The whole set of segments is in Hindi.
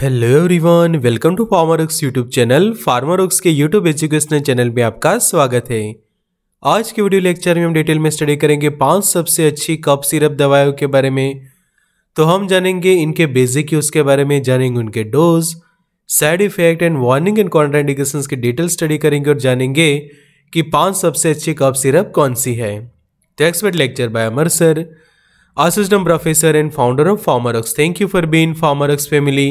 hello everyone welcome to Pharmarocks YouTube channel Pharmarocks के यूट्यूब एजुकेशनल चैनल में आपका स्वागत है आज के वीडियो लेक्चर में हम डिटेल में स्टडी करेंगे पांच सबसे अच्छी कप सिरप दवाओं के बारे में तो हम जानेंगे इनके बेसिक यूज़ के बारे में जानेंगे उनके dose side effect and warning and contraindication की डिटेल स्टडी करेंगे और जानेंगे कि पाँच सबसे अच्छी कप सिरप कौन सी है तो expert lecture by Amar sir assistant professor and founder of Pharmarocks thank you for being Pharmarocks family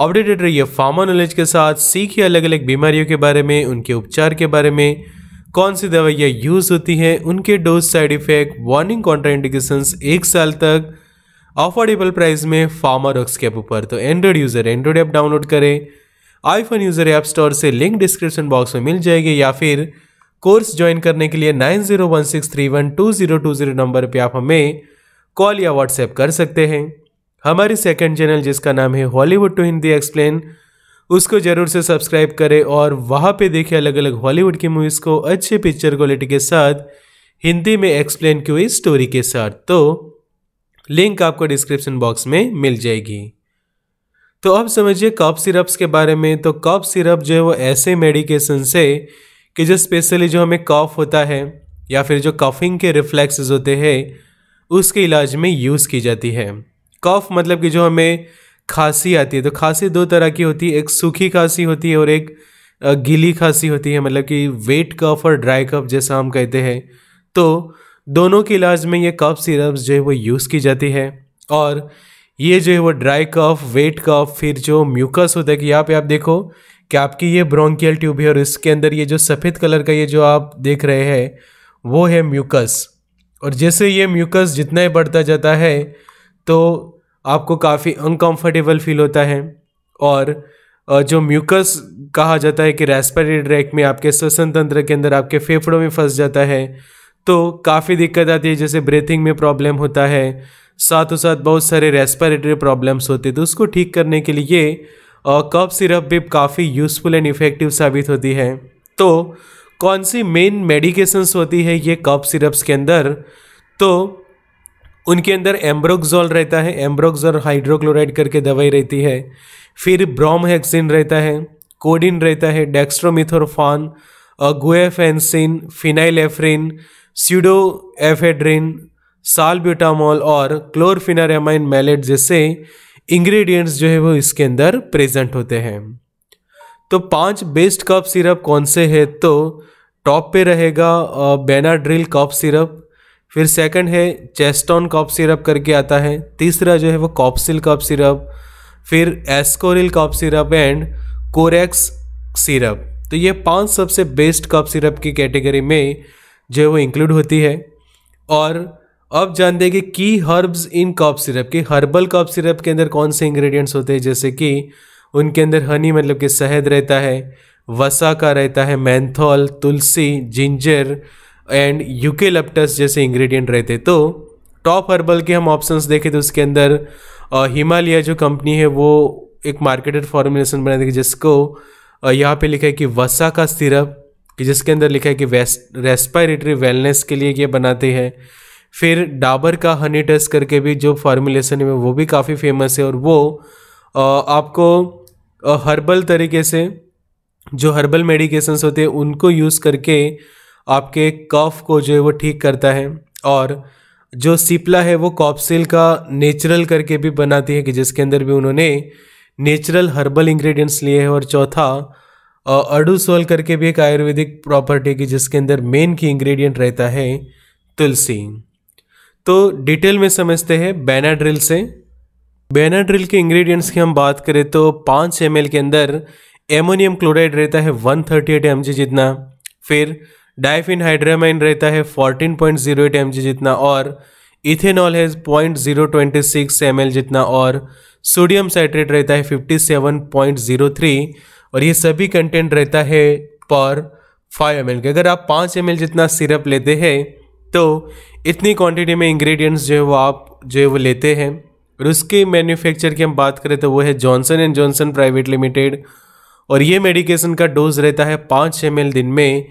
updated रहिए फार्मा नॉलेज के साथ सीखिए अलग अलग बीमारियों के बारे में उनके उपचार के बारे में कौन सी दवाइयाँ यूज़ होती हैं उनके dose side effect warning contraindications एक साल तक अफोर्डेबल प्राइस में फार्मा रॉक्स के ऊपर तो Android user Android app download करें आईफोन यूज़र ऐप स्टोर से लिंक डिस्क्रिप्शन बॉक्स में मिल जाएगी या फिर कोर्स ज्वाइन करने के लिए nine zero one six three one two zero two zero number पर आप हमें कॉल या व्हाट्सएप कर सकते हैं हमारे सेकंड चैनल जिसका नाम है हॉलीवुड टू हिंदी एक्सप्लेन उसको ज़रूर से सब्सक्राइब करें और वहाँ पे देखें अलग अलग हॉलीवुड की मूवीज़ को अच्छे पिक्चर क्वालिटी के साथ हिंदी में एक्सप्लेन की हुई स्टोरी के साथ तो लिंक आपको डिस्क्रिप्शन बॉक्स में मिल जाएगी तो अब समझिए कॉफ सिरप्स के बारे में तो कॉफ सिरप जो है वो ऐसे मेडिकेशन से कि जो स्पेशली जो हमें कॉफ होता है या फिर जो कॉफिंग के रिफ्लेक्सेस होते हैं उसके इलाज में यूज़ की जाती है कफ मतलब कि जो हमें खांसी आती है तो खांसी दो तरह की होती है एक सूखी खांसी होती है और एक गीली खांसी होती है मतलब कि वेट कफ और ड्राई कफ जैसा हम कहते हैं तो दोनों के इलाज में ये कफ सिरप्स जो है वो यूज़ की जाती है और ये जो है वो ड्राई कफ वेट कफ फिर जो म्यूकस होता है कि यहाँ पे आप देखो कि आपकी ये ब्रोंकियल ट्यूब है और इसके अंदर ये जो सफ़ेद कलर का ये जो आप देख रहे हैं वो है म्यूकस और जैसे ये म्यूकस जितना ही बढ़ता जाता है तो आपको काफ़ी अनकंफर्टेबल फील होता है और जो म्यूकस कहा जाता है कि रेस्पिरेटरी ट्रैक में आपके श्वसन तंत्र के अंदर आपके फेफड़ों में फंस जाता है तो काफ़ी दिक्कत आती है जैसे ब्रीथिंग में प्रॉब्लम होता है साथ साथ बहुत सारे रेस्पिरेटरी प्रॉब्लम्स होते हैं तो उसको ठीक करने के लिए कफ सिरप भी काफ़ी यूज़फुल एंड इफ़ेक्टिव साबित होती है तो कौन सी मेन मेडिकेशंस होती है ये कफ सिरप्स के अंदर तो उनके अंदर एम्ब्रोक्सोल रहता है एम्ब्रोक्जोल हाइड्रोक्लोराइड करके दवाई रहती है फिर ब्रोमहेक्सिन रहता है कोडिन रहता है dextromethorphan guaifenesin phenylephrine pseudoephedrine salbutamol और क्लोरफिनारेमाइन मैलेट जैसे इंग्रेडिएंट्स जो है वो इसके अंदर प्रेजेंट होते हैं तो पांच बेस्ट कप सिरप कौन से हैं तो टॉप पे रहेगा बेनाड्रिल कप सिरप फिर सेकंड है चेस्टॉन कॉप सिरप करके आता है तीसरा जो है वो कॉप्सिल कॉप सिरप फिर Ascoril cough syrup and Corex syrup तो ये पांच सबसे बेस्ट कॉप सिरप की कैटेगरी में जो है वो इंक्लूड होती है और अब जानते हैं कि की हर्ब्स इन कॉप सिरप के हर्बल कॉप सिरप के अंदर कौन से इंग्रेडिएंट्स होते हैं जैसे कि उनके अंदर हनी मतलब कि शहद रहता है वसा का रहता है menthol tulsi ginger and eucalyptus जैसे इंग्रेडिएंट रहते तो टॉप हर्बल के हम ऑप्शंस देखें तो उसके अंदर हिमालय जो कंपनी है वो एक मार्केटेड फॉर्मुलेशन बना देगी जिसको यहाँ पे लिखा है कि वसा का सिरप कि जिसके अंदर लिखा है कि रेस्पायरेटरी वेलनेस के लिए ये बनाते हैं फिर डाबर का हनी टेस्ट करके भी जो फार्मूलेशन है वो भी काफ़ी फेमस है और वो आपको हर्बल तरीके से जो हर्बल मेडिकेशंस होते हैं उनको यूज़ करके आपके कफ को जो है वो ठीक करता है और जो सिपला है वो कॉप्सिल का नेचुरल करके भी बनाती है कि जिसके अंदर भी उन्होंने नेचुरल हर्बल इंग्रेडिएंट्स लिए हैं और चौथा अडूसोल करके भी एक आयुर्वेदिक प्रॉपर्टी की जिसके अंदर मेन की इंग्रेडिएंट रहता है तुलसी तो डिटेल में समझते हैं बैनाड्रिल से बैनाड्रिल के इंग्रेडिएंट्स की हम बात करें तो पाँच एम के अंदर एमोनियम क्लोराइड रहता है वन थर्टी एट एम जितना फिर हाइड्रामाइन रहता है 14.08 जी जितना और इथेनॉल है पॉइंट एम एल जितना और सोडियम साइट्रेट रहता है 57.03 और ये सभी कंटेंट रहता है पर 5 एम के अगर आप 5 एल जितना सिरप लेते हैं तो इतनी क्वांटिटी में इंग्रेडिएंट्स जो है वो आप जो है वो लेते हैं और उसके मैन्युफैक्चर की हम बात करें तो वो है Johnson and Johnson private limited और ये मेडिकेशन का डोज रहता है पाँच एम दिन में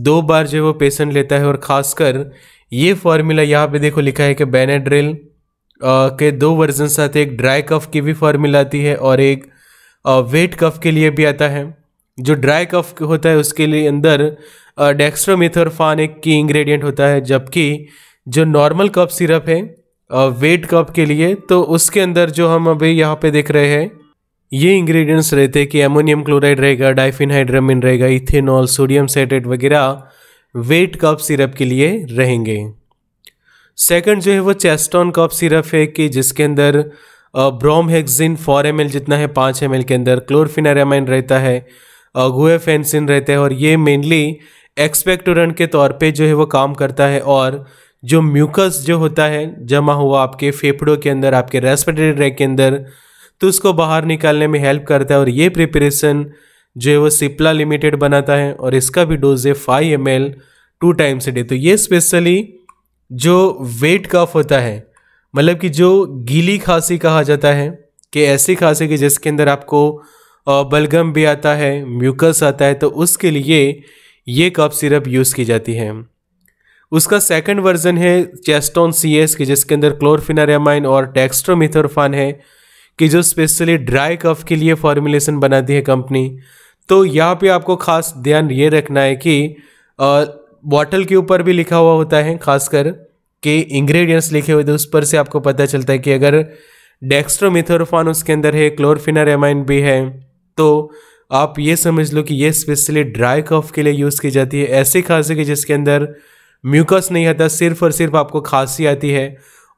दो बार जो है वो पेशेंट लेता है और ख़ासकर ये फार्मूला यहाँ पे देखो लिखा है कि बेनाड्रिल के दो वर्जन साथ एक ड्राई कफ की भी फार्मूला आती है और एक वेट कफ के लिए भी आता है जो ड्राई कफ होता है उसके लिए अंदर फान एक की इंग्रेडिएंट होता है जबकि जो नॉर्मल कफ सिरप है वेट कफ के लिए तो उसके अंदर जो हम अभी यहाँ पे देख रहे हैं ये इंग्रेडिएंट्स रहते हैं कि अमोनियम क्लोराइड रहेगा डाइफिनहाइड्रामिन रहेगा इथेनॉल सोडियम सेटेट वगैरह वेट कप सिरप के लिए रहेंगे सेकंड जो है वो चेस्टॉन कप सिरप है कि जिसके अंदर ब्रोम हेक्सिन फोर एम जितना है पाँच एम के अंदर क्लोरफिनारामाइन रहता है गुएफेंसिन रहता है और ये मेनली एक्सपेक्टोरेंट के तौर पे जो है वो काम करता है और जो म्यूकस जो होता है जमा हुआ आपके फेफड़ों के अंदर आपके रेस्पिरेटरी ट्रैक के अंदर तो उसको बाहर निकालने में हेल्प करता है और ये प्रिपरेशन जो है वो सिप्ला लिमिटेड बनाता है और इसका भी डोज है five M L two times day तो ये स्पेशली जो वेट कफ होता है मतलब कि जो गीली खांसी कहा जाता है कि ऐसी खांसी कि जिसके अंदर आपको बलगम भी आता है म्यूकस आता है तो उसके लिए ये कफ सिरप यूज़ की जाती है उसका सेकंड वर्जन है चेस्टोन सी एस के जिसके अंदर क्लोरफिनारेमाइन और टेक्स्ट्रोमिथोरफान है कि जो स्पेशली ड्राई कफ के लिए फॉर्मुलेशन बनाती है कंपनी तो यहाँ पे आपको खास ध्यान ये रखना है कि बॉटल के ऊपर भी लिखा हुआ होता है खासकर कि इंग्रेडिएंट्स लिखे हुए थे उस पर से आपको पता चलता है कि अगर डेक्स्ट्रोमिथोरफान उसके अंदर है क्लोरफिनारेमाइन भी है तो आप ये समझ लो कि ये स्पेशली ड्राई कफ के लिए यूज़ की जाती है ऐसी खांसी कि जिसके अंदर म्यूकस नहीं आता सिर्फ और सिर्फ आपको खांसी आती है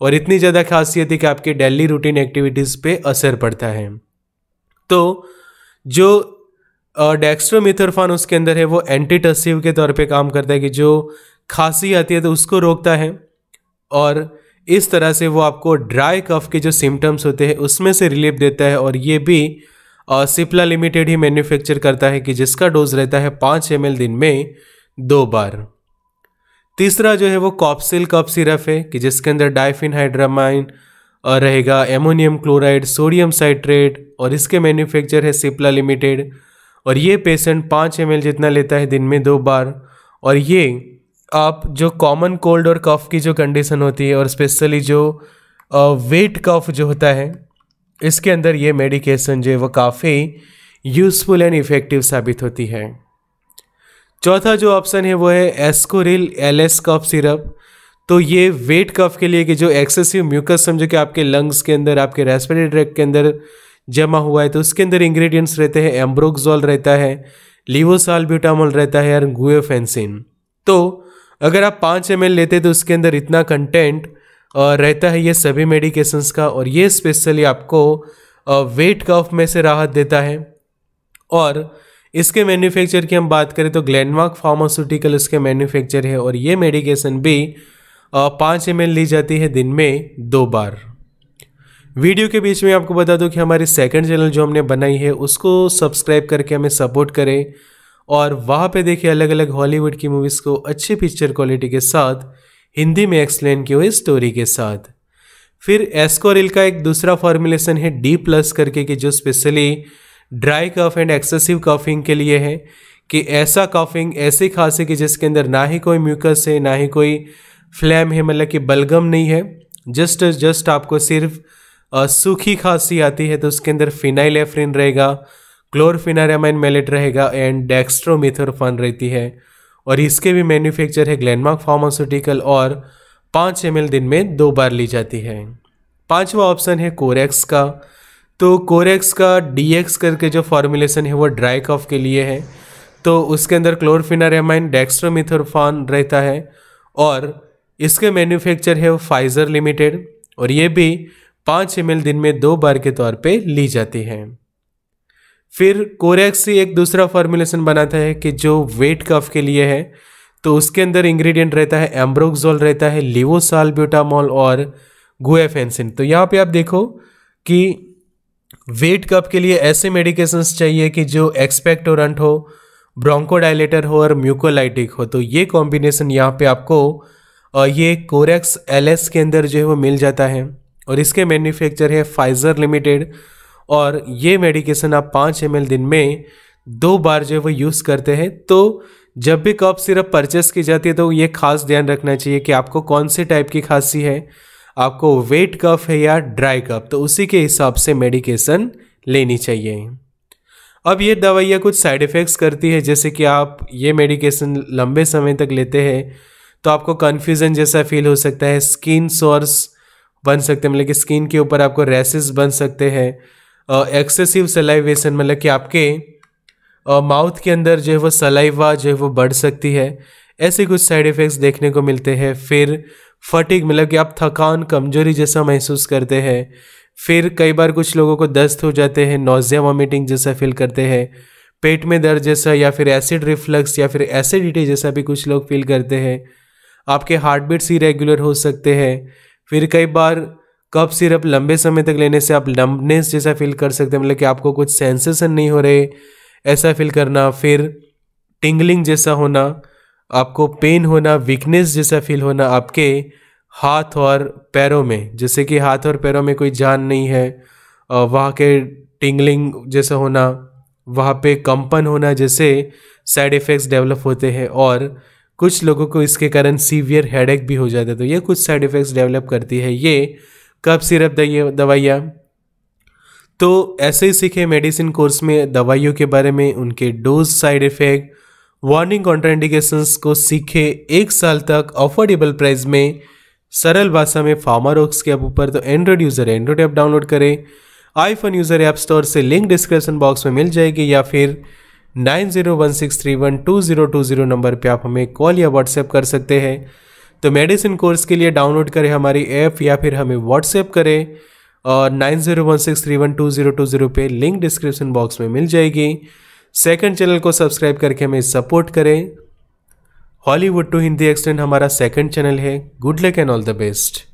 और इतनी ज़्यादा खासियत है कि आपके डेली रूटीन एक्टिविटीज़ पे असर पड़ता है तो जो डेक्स्ट्रोमिथोरफान उसके अंदर है वो एंटीटसिव के तौर पे काम करता है कि जो खांसी आती है तो उसको रोकता है और इस तरह से वो आपको ड्राई कफ के जो सिम्टम्स होते हैं उसमें से रिलीफ देता है और ये भी सिप्ला लिमिटेड ही मैन्युफैक्चर करता है कि जिसका डोज रहता है पाँच एम दिन में दो बार तीसरा जो है वो कॉप्सिल कप सिरप है कि जिसके अंदर हाइड्रामाइन और रहेगा एमोनियम क्लोराइड सोडियम साइट्रेट और इसके मैन्युफैक्चर है सिप्ला लिमिटेड और ये पेशेंट पाँच एम जितना लेता है दिन में दो बार और ये आप जो कॉमन कोल्ड और कफ की जो कंडीशन होती है और स्पेशली जो वेट कफ जो होता है इसके अंदर ये मेडिकेशन जो है वो काफ़ी यूज़फुल एंड इफ़ेक्टिव साबित होती है चौथा जो ऑप्शन है वो है Ascoril L S cough syrup तो ये वेट कफ के लिए कि जो एक्सेसिव म्यूकस समझो कि आपके लंग्स के अंदर आपके रेस्पिरेटरी ट्रैक के अंदर जमा हुआ है तो उसके अंदर इंग्रेडिएंट्स रहते हैं एम्ब्रोक्सॉल रहता है लिवोसाल ब्यूटामोल रहता है और गुएफेंसिन तो अगर आप पाँच एम लेते तो उसके अंदर इतना कंटेंट रहता है ये सभी मेडिकेशंस का और ये स्पेशली आपको वेट कफ में से राहत देता है और इसके मैन्युफैक्चर की हम बात करें तो ग्लैंडमार्क फार्मास्यूटिकल इसके मैन्युफैक्चर है और ये मेडिकेशन भी पाँच एम ली जाती है दिन में दो बार वीडियो के बीच में आपको बता दूं कि हमारी सेकंड चैनल जो हमने बनाई है उसको सब्सक्राइब करके हमें सपोर्ट करें और वहाँ पे देखिए अलग अलग हॉलीवुड की मूवीज़ को अच्छी पिक्चर क्वालिटी के साथ हिंदी में एक्सप्लेन की हुई स्टोरी के साथ फिर एस्कोरिल का एक दूसरा फॉर्मुलेशन है डी प्लस करके कि जो specially dry cough and excessive coughing के लिए है कि ऐसा कफिंग ऐसी खांसी कि जिसके अंदर ना ही कोई म्यूकस है ना ही कोई फ्लैम है मतलब कि बलगम नहीं है जस्ट जस्ट आपको सिर्फ सूखी खांसी आती है तो उसके अंदर फिनाइल एफ्रिन रहेगा क्लोरफिनारामाइन मेलेट रहेगा एंड डेक्स्ट्रोमिथोरफन रहती है और इसके भी मैन्युफैक्चर है ग्लैंडमार्क फार्मास्यूटिकल और पाँच एम दिन में दो बार ली जाती है पांचवा ऑप्शन है कोरेक्स का तो कोरेक्स का डीएक्स करके जो फॉर्मूलेशन है वो ड्राई कफ के लिए है तो उसके अंदर क्लोरफिनारेमाइन डेक्स्ट्रोमिथोरफान रहता है और इसके मैन्युफैक्चर है फाइजर लिमिटेड और ये भी पाँच एम दिन में दो बार के तौर पे ली जाती है फिर कोरेक्स से एक दूसरा फॉर्मूलेशन बनाता है कि जो वेट कफ के लिए है तो उसके अंदर इंग्रेडिएंट रहता है एम्ब्रोक्सोल रहता है लिवोसाल ब्यूटामॉल और गुएफेंसिन तो यहाँ पे आप देखो कि वेट कप के लिए ऐसे मेडिकेशंस चाहिए कि जो एक्सपेक्टोरेंट हो ब्रोंकोडाइलेटर हो और म्यूकोलाइटिक हो तो ये कॉम्बिनेशन यहाँ पे आपको ये कोरेक्स एलएस के अंदर जो है वो मिल जाता है और इसके मैन्युफैक्चर है फाइजर लिमिटेड और ये मेडिकेशन आप पाँच एम दिन में दो बार जो है वो यूज़ करते हैं तो जब भी कप सिरप परचेस की जाती है तो ये खास ध्यान रखना चाहिए कि आपको कौन से टाइप की खांसी है आपको वेट कफ है या ड्राई कफ तो उसी के हिसाब से मेडिकेशन लेनी चाहिए अब ये दवाइयाँ कुछ साइड इफ़ेक्ट्स करती है जैसे कि आप ये मेडिकेशन लंबे समय तक लेते हैं तो आपको कन्फ्यूज़न जैसा फील हो सकता है स्किन सोर्स बन सकते हैं मतलब कि स्किन के ऊपर आपको रैसेस बन सकते हैं एक्सेसिव सलाइवेशन मतलब कि आपके माउथ के अंदर जो है वो सलाइवा जो है वो बढ़ सकती है ऐसे कुछ साइड इफ़ेक्ट्स देखने को मिलते हैं फिर फटीक मतलब कि आप थकान कमजोरी जैसा महसूस करते हैं फिर कई बार कुछ लोगों को दस्त हो जाते हैं नोजिया वॉमिटिंग जैसा फील करते हैं पेट में दर्द जैसा या फिर एसिड रिफ्लक्स या फिर एसिडिटी जैसा भी कुछ लोग फील करते हैं आपके हार्ट बीट्स इरेगुलर हो सकते हैं फिर कई बार कप सिरप लंबे समय तक लेने से आप लंबनेस जैसा फील कर सकते हैं मतलब कि आपको कुछ सेंसेशन नहीं हो रहे ऐसा फील करना फिर टिंगलिंग जैसा होना आपको पेन होना वीकनेस जैसा फील होना आपके हाथ और पैरों में जैसे कि हाथ और पैरों में कोई जान नहीं है वहाँ के टिंगलिंग जैसा होना वहाँ पे कंपन होना जैसे साइड इफ़ेक्ट्स डेवलप होते हैं और कुछ लोगों को इसके कारण सीवियर हेडेक भी हो जाता है तो ये कुछ साइड इफ़ेक्ट्स डेवलप करती है ये कब सिरप दवाइयाँ तो ऐसे ही सीखे मेडिसिन कोर्स में दवाइयों के बारे में उनके dose side effect warning contraindications को सीखे एक साल तक अफोर्डेबल प्राइस में सरल भाषा में फार्मा रोक्स के ऐप ऊपर तो Android user Android app download करें आईफोन यूज़र ऐप स्टोर से लिंक डिस्क्रिप्शन बॉक्स में मिल जाएगी या फिर nine zero one six three one two zero two zero number पर आप हमें कॉल या व्हाट्सएप कर सकते हैं तो मेडिसिन कोर्स के लिए डाउनलोड करें हमारी ऐप या फिर हमें व्हाट्सएप करें और nine zero one six three one two zero two zero पे लिंक डिस्क्रिप्शन बॉक्स में मिल जाएगी सेकंड चैनल को सब्सक्राइब करके हमें सपोर्ट करें हॉलीवुड टू हिंदी एक्सटेंड हमारा सेकंड चैनल है good luck and all the best